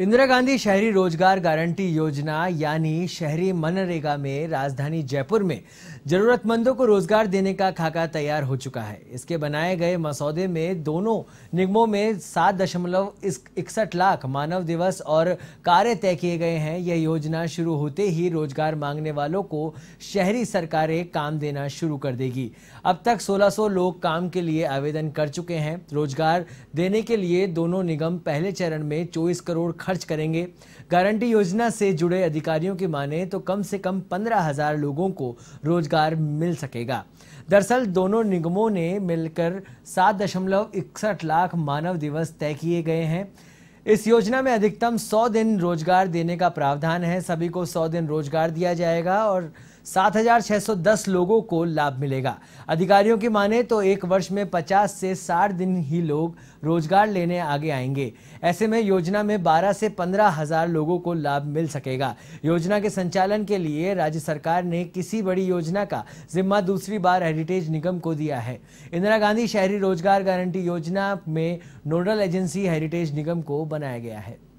इंदिरा गांधी शहरी रोजगार गारंटी योजना यानी शहरी मनरेगा में राजधानी जयपुर में जरूरतमंदों को रोजगार देने का खाका तैयार हो चुका है इसके बनाए गए मसौदे में दोनों निगमों में सात दशमलव इकसठ लाख मानव दिवस और कार्य तय किए गए हैं यह योजना शुरू होते ही रोजगार मांगने वालों को शहरी सरकारें काम देना शुरू कर देगी अब तक सोलह लोग काम के लिए आवेदन कर चुके हैं रोजगार देने के लिए दोनों निगम पहले चरण में चौबीस करोड़ खर्च करेंगे गारंटी योजना से जुड़े अधिकारियों की माने तो कम से कम पंद्रह हजार लोगों को रोजगार मिल सकेगा दरअसल दोनों निगमों ने मिलकर सात दशमलव इकसठ लाख मानव दिवस तय किए गए हैं इस योजना में अधिकतम सौ दिन रोजगार देने का प्रावधान है सभी को सौ दिन रोजगार दिया जाएगा और 7,610 लोगों को लाभ मिलेगा अधिकारियों की माने तो एक वर्ष में 50 से 60 दिन ही लोग रोजगार लेने आगे आएंगे ऐसे में योजना में 12 से पंद्रह हजार लोगों को लाभ मिल सकेगा योजना के संचालन के लिए राज्य सरकार ने किसी बड़ी योजना का जिम्मा दूसरी बार हेरिटेज निगम को दिया है इंदिरा गांधी शहरी रोजगार गारंटी योजना में नोडल एजेंसी हेरिटेज निगम को बनाया गया है